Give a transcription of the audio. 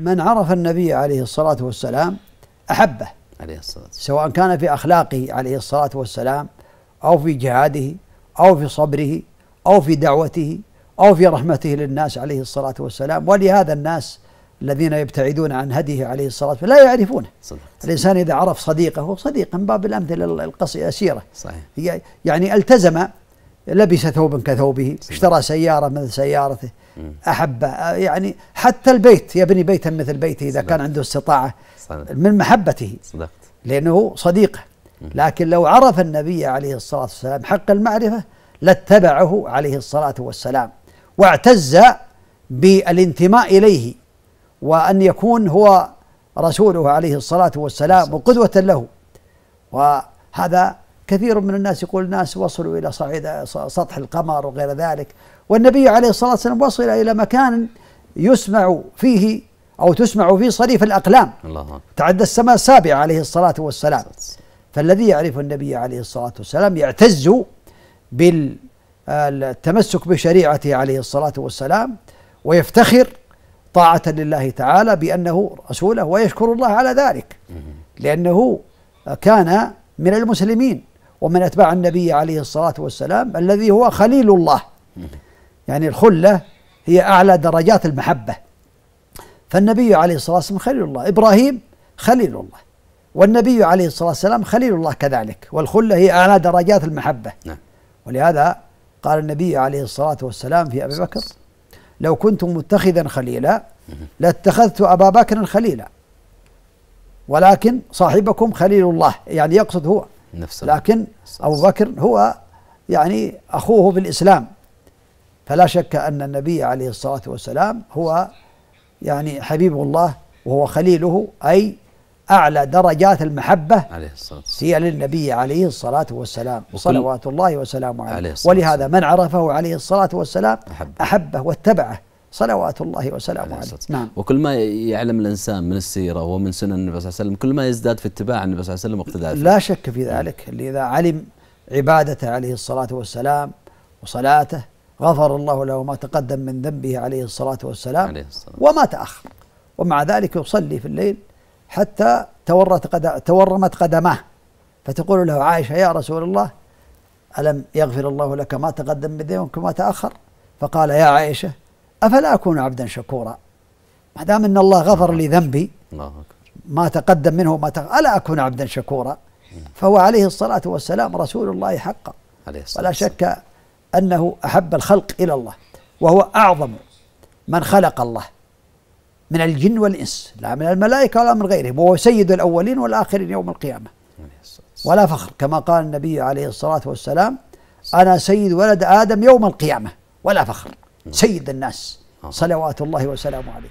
من عرف النبي عليه الصلاة والسلام أحبه عليه الصلاة والسلام سواء كان في أخلاقه عليه الصلاة والسلام أو في جهاده أو في صبره أو في دعوته أو في رحمته للناس عليه الصلاة والسلام ولهذا الناس الذين يبتعدون عن هديه عليه الصلاة والسلام لا يعرفونه صدق. الإنسان إذا عرف صديقه صديق من باب الأمثلة القصيرة صحيح. يعني التزم لبس ثوبا كثوبه اشترى سيارة مثل سيارته أحبه يعني حتى البيت يبني بيتا مثل بيته إذا كان عنده استطاعة صدقت. من محبته صدقت. لأنه صديقه لكن لو عرف النبي عليه الصلاة والسلام حق المعرفة لاتبعه عليه الصلاة والسلام واعتز بالانتماء إليه وأن يكون هو رسوله عليه الصلاة والسلام وقدوة له وهذا كثير من الناس يقول الناس وصلوا إلى صعيد سطح القمر وغير ذلك والنبي عليه الصلاة والسلام وصل إلى مكان يسمع فيه أو تسمع فيه صريف الأقلام الله تعدى السماء السابعة عليه الصلاة والسلام فالذي يعرف النبي عليه الصلاة والسلام يعتز بالتمسك بشريعته عليه الصلاة والسلام ويفتخر طاعة لله تعالى بأنه رسوله ويشكر الله على ذلك لأنه كان من المسلمين ومن أتباع النبي عليه الصلاة والسلام الذي هو خليل الله يعني الخلة هي أعلى درجات المحبة فالنبي عليه الصلاة والسلام خليل الله إبراهيم خليل الله والنبي عليه الصلاة والسلام خليل الله كذلك والخلة هي أعلى درجات المحبة نعم. ولهذا قال النبي عليه الصلاة والسلام في أبي بكر لو كنت متخذا خليلا لاتخذت أبا بكر خليلا ولكن صاحبكم خليل الله يعني يقصد هو نفس لكن أبو بكر هو يعني أخوه في الإسلام فلا شك أن النبي عليه الصلاة والسلام هو يعني حبيب الله وهو خليله أي أعلى درجات المحبة عليه الصلاة والسلام هي للنبي عليه الصلاة والسلام صلوات الله وسلامه عليه, عليه الصلاة ولهذا من عرفه عليه الصلاة والسلام أحبه, أحبه واتبعه صلوات الله وسلامه عليه نعم وكل ما يعلم الانسان من السيره ومن سنن النبي صلى الله عليه وسلم كل ما يزداد في اتباع النبي صلى الله عليه وسلم واقتداء لا شك في ذلك نعم. اللي اذا علم عبادته عليه الصلاه والسلام وصلاته غفر الله له ما تقدم من ذنبه عليه الصلاه والسلام عليه الصلاة. وما تاخر ومع ذلك يصلي في الليل حتى تورت قد تورمت قدماه فتقول له عائشه يا رسول الله الم يغفر الله لك ما تقدم من ذنبك وما تاخر فقال يا عائشه أفلا أكون عبدا شكورا ما دام أن الله غفر لي ذنبي ما تقدم منه ما تق... ألا أكون عبدا شكورا فهو عليه الصلاة والسلام رسول الله حقا عليه الصلاة ولا شك أنه أحب الخلق إلى الله وهو أعظم من خلق الله من الجن والإنس لا من الملائكة ولا من غيرهم وهو سيد الأولين والآخرين يوم القيامة ولا فخر كما قال النبي عليه الصلاة والسلام أنا سيد ولد آدم يوم القيامة ولا فخر سيد الناس آه. صلوات الله وسلامه عليه